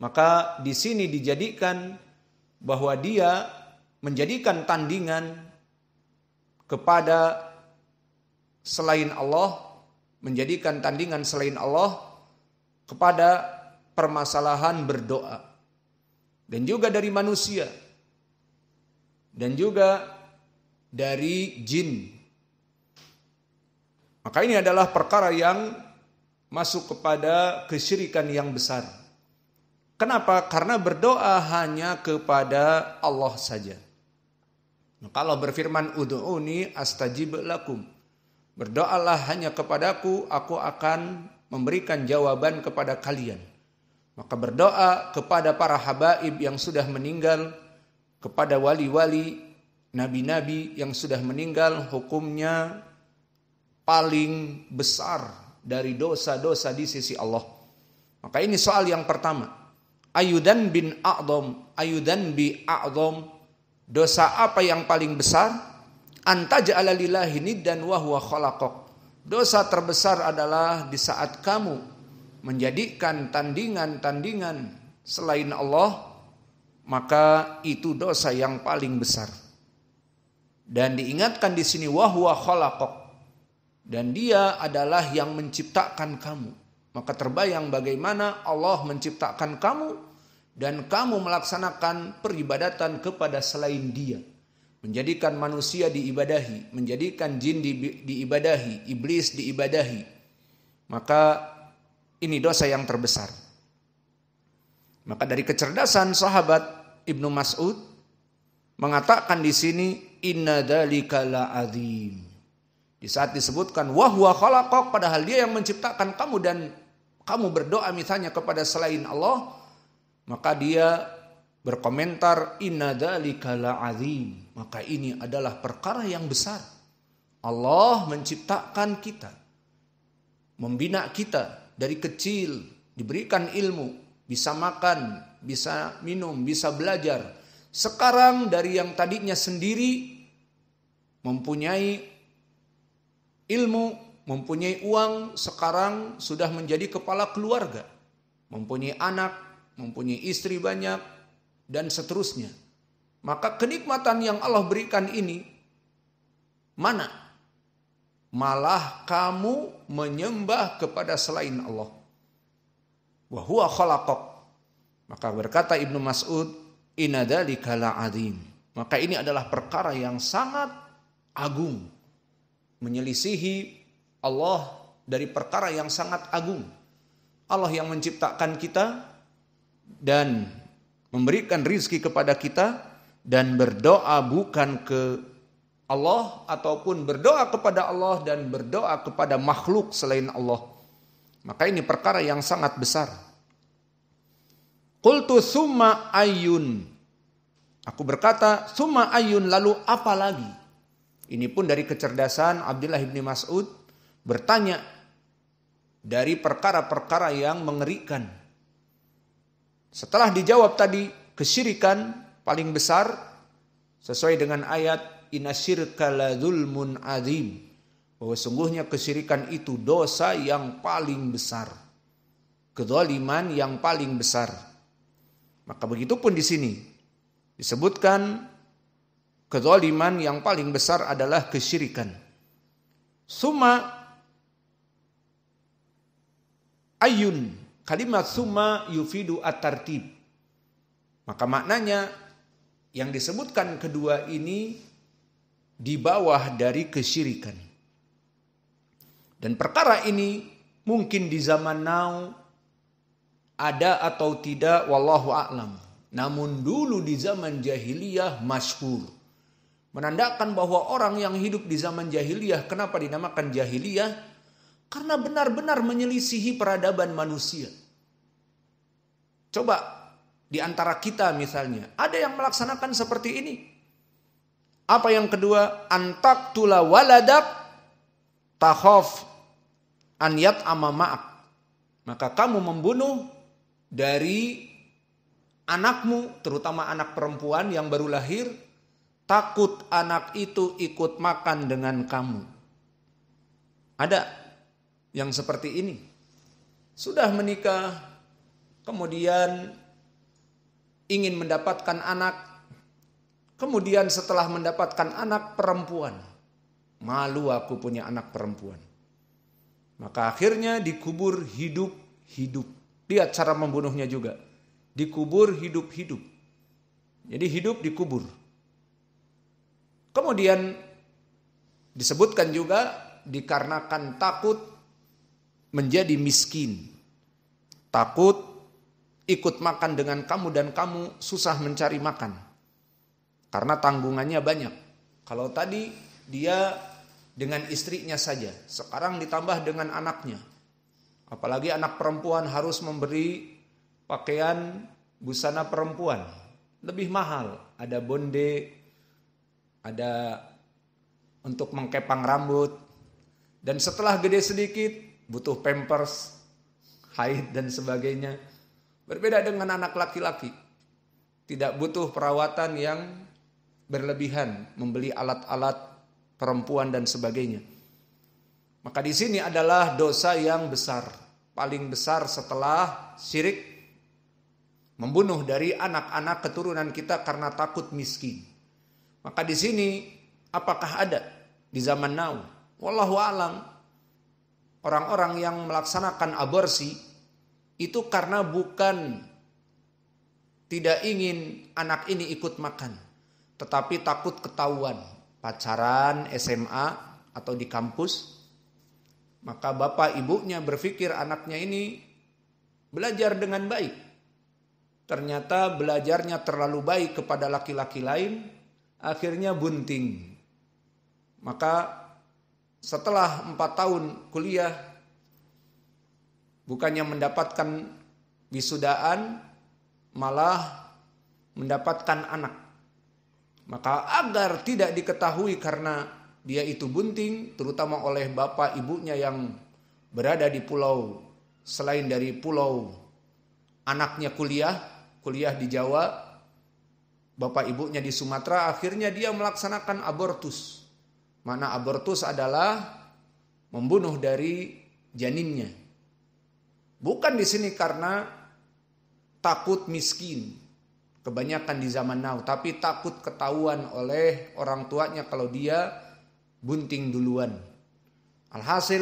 Maka di sini dijadikan bahwa dia menjadikan tandingan kepada selain Allah, menjadikan tandingan selain Allah kepada permasalahan berdoa dan juga dari manusia dan juga dari jin. Maka ini adalah perkara yang masuk kepada kesyirikan yang besar. Kenapa? Karena berdoa hanya kepada Allah saja. kalau berfirman ud'uni astajib lakum. Berdoalah hanya kepadaku, aku akan memberikan jawaban kepada kalian. Maka berdoa kepada para habaib yang sudah meninggal, kepada wali-wali, nabi-nabi yang sudah meninggal, hukumnya paling besar dari dosa-dosa di sisi Allah. Maka ini soal yang pertama ayudan bin a'dom ayudan bi a'dom dosa apa yang paling besar anta ala lillahi niddan wa huwa khalaqok. dosa terbesar adalah di saat kamu menjadikan tandingan-tandingan selain Allah maka itu dosa yang paling besar dan diingatkan di sini wahwa khalaqak dan dia adalah yang menciptakan kamu maka terbayang bagaimana Allah menciptakan kamu dan kamu melaksanakan peribadatan kepada selain Dia. Menjadikan manusia diibadahi, menjadikan jin diibadahi, iblis diibadahi. Maka ini dosa yang terbesar. Maka dari kecerdasan sahabat Ibnu Mas'ud mengatakan di sini inna dzalika la di saat disebutkan wahwa khalaqak padahal dia yang menciptakan kamu dan kamu berdoa misalnya kepada selain Allah, maka dia berkomentar inna dzalika la'azim. Maka ini adalah perkara yang besar. Allah menciptakan kita, membina kita dari kecil, diberikan ilmu, bisa makan, bisa minum, bisa belajar. Sekarang dari yang tadinya sendiri mempunyai ilmu, mempunyai uang, sekarang sudah menjadi kepala keluarga, mempunyai anak, mempunyai istri banyak, dan seterusnya. Maka kenikmatan yang Allah berikan ini mana? Malah kamu menyembah kepada selain Allah. Wahuwa khalaqok. Maka berkata Ibnu Mas'ud, inadali kala Maka ini adalah perkara yang sangat agung menyelisihi Allah dari perkara yang sangat agung. Allah yang menciptakan kita dan memberikan rizki kepada kita dan berdoa bukan ke Allah ataupun berdoa kepada Allah dan berdoa kepada makhluk selain Allah. Maka ini perkara yang sangat besar. Qultu summa ayun. Aku berkata, summa ayun lalu apa lagi? Ini pun dari kecerdasan Abdullah bin Mas'ud bertanya dari perkara-perkara yang mengerikan. Setelah dijawab tadi kesyirikan paling besar sesuai dengan ayat inasyirka la zulmun azim bahwa sungguhnya kesyirikan itu dosa yang paling besar. Kedoliman yang paling besar. Maka begitu pun di sini disebutkan kezaliman yang paling besar adalah kesyirikan. Suma ayun. Kalimat suma yufidu at Maka maknanya yang disebutkan kedua ini di bawah dari kesyirikan. Dan perkara ini mungkin di zaman now ada atau tidak wallahu a'lam. Namun dulu di zaman jahiliyah masyhur. Menandakan bahwa orang yang hidup di zaman jahiliyah kenapa dinamakan jahiliyah? Karena benar-benar menyelisihi peradaban manusia. Coba di antara kita misalnya, ada yang melaksanakan seperti ini. Apa yang kedua? Antak tula waladak tahof anyat amama'ak. Maka kamu membunuh dari anakmu, terutama anak perempuan yang baru lahir, takut anak itu ikut makan dengan kamu. Ada yang seperti ini. Sudah menikah, kemudian ingin mendapatkan anak, kemudian setelah mendapatkan anak perempuan, malu aku punya anak perempuan. Maka akhirnya dikubur hidup-hidup. Lihat cara membunuhnya juga. Dikubur hidup-hidup. Jadi hidup dikubur Kemudian disebutkan juga dikarenakan takut menjadi miskin. Takut ikut makan dengan kamu dan kamu susah mencari makan. Karena tanggungannya banyak. Kalau tadi dia dengan istrinya saja, sekarang ditambah dengan anaknya. Apalagi anak perempuan harus memberi pakaian busana perempuan. Lebih mahal, ada bonde, ada untuk mengkepang rambut. Dan setelah gede sedikit butuh pampers, haid dan sebagainya. Berbeda dengan anak laki-laki. Tidak butuh perawatan yang berlebihan, membeli alat-alat perempuan dan sebagainya. Maka di sini adalah dosa yang besar, paling besar setelah syirik membunuh dari anak-anak keturunan kita karena takut miskin. Maka di sini apakah ada di zaman now? Wallahu alam. Orang-orang yang melaksanakan aborsi itu karena bukan tidak ingin anak ini ikut makan, tetapi takut ketahuan pacaran SMA atau di kampus. Maka bapak ibunya berpikir anaknya ini belajar dengan baik. Ternyata belajarnya terlalu baik kepada laki-laki lain, akhirnya bunting. Maka setelah empat tahun kuliah, bukannya mendapatkan wisudaan, malah mendapatkan anak. Maka agar tidak diketahui karena dia itu bunting, terutama oleh bapak ibunya yang berada di pulau, selain dari pulau anaknya kuliah, kuliah di Jawa, bapak ibunya di Sumatera, akhirnya dia melaksanakan abortus. Mana abortus adalah membunuh dari janinnya. Bukan di sini karena takut miskin, kebanyakan di zaman now, tapi takut ketahuan oleh orang tuanya kalau dia bunting duluan. Alhasil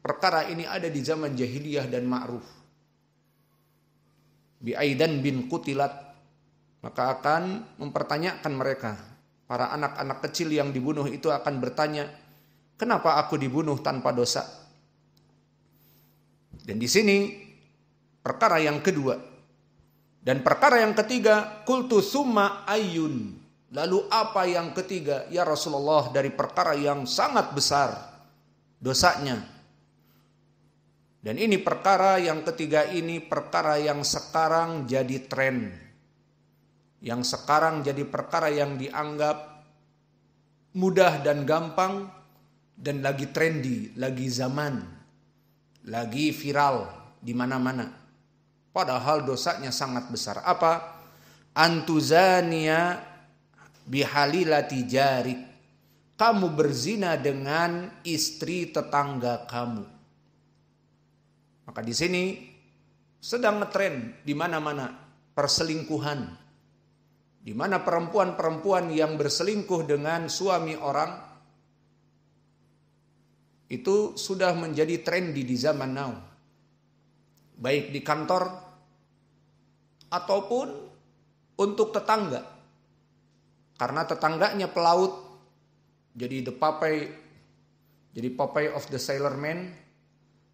perkara ini ada di zaman jahiliyah dan ma'ruf. Biaidan bin Kutilat maka akan mempertanyakan mereka. Para anak-anak kecil yang dibunuh itu akan bertanya, "Kenapa aku dibunuh tanpa dosa?" Dan di sini perkara yang kedua dan perkara yang ketiga kultu summa ayun. Lalu apa yang ketiga ya Rasulullah dari perkara yang sangat besar dosanya. Dan ini perkara yang ketiga ini perkara yang sekarang jadi tren yang sekarang jadi perkara yang dianggap mudah dan gampang dan lagi trendy, lagi zaman, lagi viral di mana-mana. Padahal dosanya sangat besar. Apa? Antuzania bihalilati jarik. Kamu berzina dengan istri tetangga kamu. Maka di sini sedang ngetren di mana-mana perselingkuhan di mana perempuan-perempuan yang berselingkuh dengan suami orang itu sudah menjadi tren di zaman now. Baik di kantor ataupun untuk tetangga. Karena tetangganya pelaut jadi the papai jadi papai of the sailor man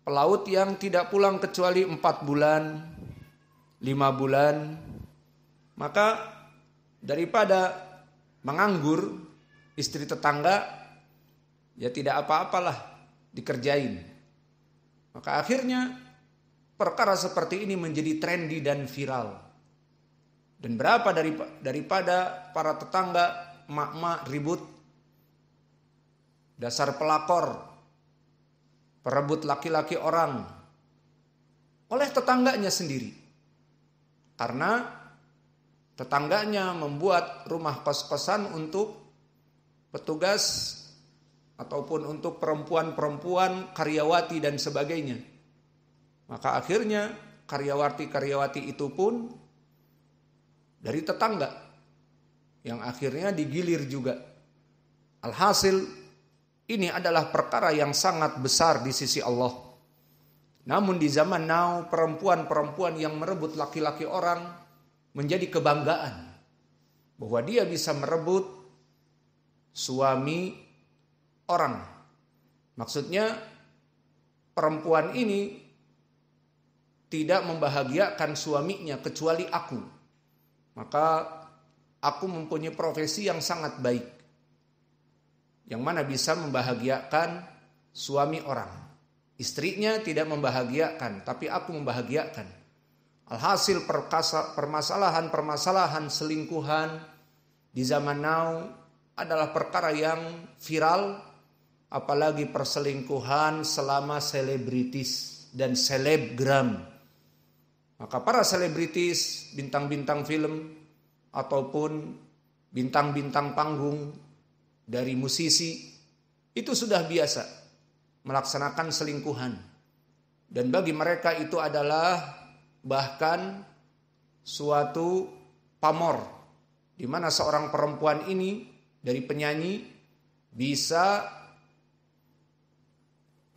pelaut yang tidak pulang kecuali 4 bulan, 5 bulan. Maka daripada menganggur istri tetangga ya tidak apa-apalah dikerjain. Maka akhirnya perkara seperti ini menjadi trendy dan viral. Dan berapa dari daripada para tetangga mak-mak ribut dasar pelakor perebut laki-laki orang oleh tetangganya sendiri. Karena tetangganya membuat rumah kos-kosan untuk petugas ataupun untuk perempuan-perempuan karyawati dan sebagainya. Maka akhirnya karyawati-karyawati itu pun dari tetangga yang akhirnya digilir juga. Alhasil ini adalah perkara yang sangat besar di sisi Allah. Namun di zaman now perempuan-perempuan yang merebut laki-laki orang menjadi kebanggaan bahwa dia bisa merebut suami orang. Maksudnya perempuan ini tidak membahagiakan suaminya kecuali aku. Maka aku mempunyai profesi yang sangat baik. Yang mana bisa membahagiakan suami orang. Istrinya tidak membahagiakan, tapi aku membahagiakan. Alhasil permasalahan-permasalahan selingkuhan di zaman now adalah perkara yang viral, apalagi perselingkuhan selama selebritis dan selebgram. Maka para selebritis, bintang-bintang film, ataupun bintang-bintang panggung dari musisi, itu sudah biasa melaksanakan selingkuhan. Dan bagi mereka itu adalah bahkan suatu pamor di mana seorang perempuan ini dari penyanyi bisa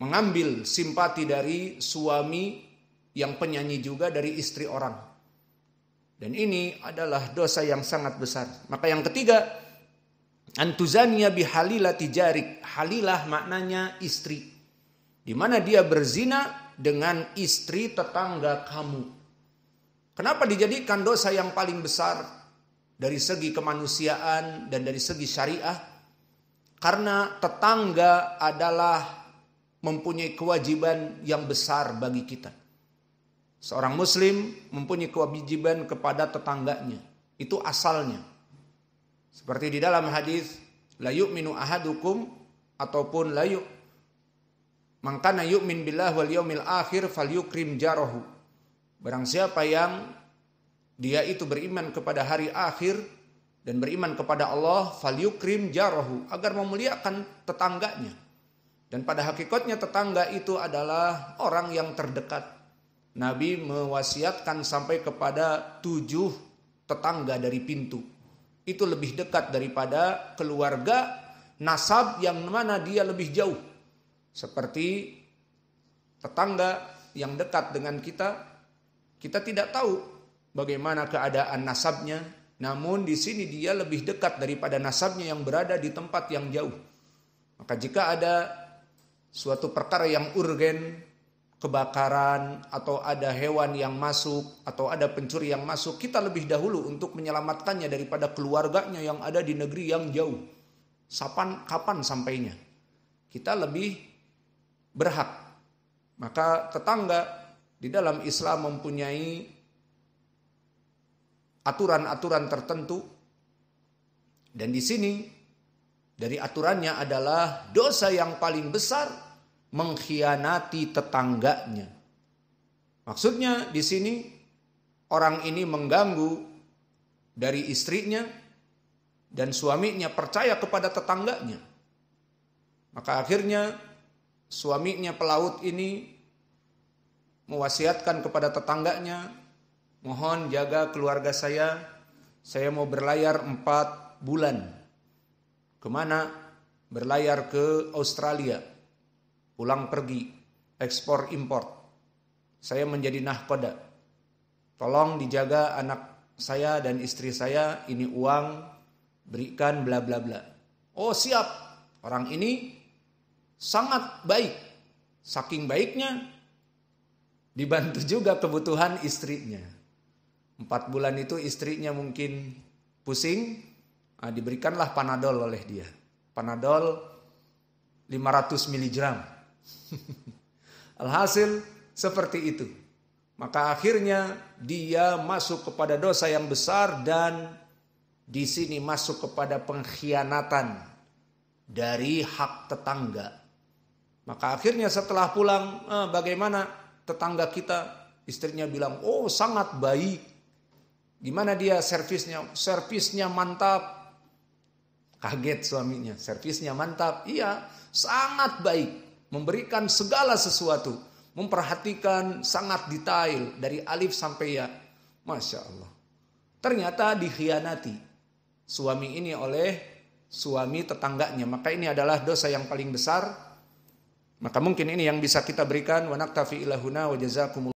mengambil simpati dari suami yang penyanyi juga dari istri orang. Dan ini adalah dosa yang sangat besar. Maka yang ketiga, antuzania bihalilati jarik. Halilah maknanya istri di mana dia berzina dengan istri tetangga kamu. Kenapa dijadikan dosa yang paling besar dari segi kemanusiaan dan dari segi syariah? Karena tetangga adalah mempunyai kewajiban yang besar bagi kita. Seorang muslim mempunyai kewajiban kepada tetangganya. Itu asalnya. Seperti di dalam hadis la yu'minu ahadukum ataupun la yu Mangkana yu'min billah wal yaumil akhir yukrim jarohu. Barang siapa yang dia itu beriman kepada hari akhir dan beriman kepada Allah yukrim jarohu agar memuliakan tetangganya. Dan pada hakikatnya tetangga itu adalah orang yang terdekat. Nabi mewasiatkan sampai kepada tujuh tetangga dari pintu. Itu lebih dekat daripada keluarga nasab yang mana dia lebih jauh. Seperti tetangga yang dekat dengan kita, kita tidak tahu bagaimana keadaan nasabnya, namun di sini dia lebih dekat daripada nasabnya yang berada di tempat yang jauh. Maka jika ada suatu perkara yang urgen, kebakaran atau ada hewan yang masuk atau ada pencuri yang masuk, kita lebih dahulu untuk menyelamatkannya daripada keluarganya yang ada di negeri yang jauh. Sapan kapan sampainya? Kita lebih berhak. Maka tetangga di dalam Islam mempunyai aturan-aturan tertentu dan di sini dari aturannya adalah dosa yang paling besar mengkhianati tetangganya. Maksudnya di sini orang ini mengganggu dari istrinya dan suaminya percaya kepada tetangganya. Maka akhirnya suaminya pelaut ini mewasiatkan kepada tetangganya, mohon jaga keluarga saya, saya mau berlayar empat bulan. Kemana? Berlayar ke Australia, pulang pergi, ekspor import. Saya menjadi nahkoda. Tolong dijaga anak saya dan istri saya, ini uang, berikan bla bla bla. Oh siap, orang ini sangat baik. Saking baiknya dibantu juga kebutuhan istrinya. Empat bulan itu istrinya mungkin pusing, nah diberikanlah panadol oleh dia. Panadol 500 miligram. Alhasil seperti itu. Maka akhirnya dia masuk kepada dosa yang besar dan di sini masuk kepada pengkhianatan dari hak tetangga maka akhirnya setelah pulang, eh, bagaimana tetangga kita, istrinya bilang, oh sangat baik. Gimana dia servisnya? Servisnya mantap. Kaget suaminya, servisnya mantap. Iya, sangat baik. Memberikan segala sesuatu. Memperhatikan sangat detail dari alif sampai ya. Masya Allah. Ternyata dikhianati suami ini oleh suami tetangganya. Maka ini adalah dosa yang paling besar maka mungkin ini yang bisa kita berikan wa naktafi ilahuna wa jazakumullah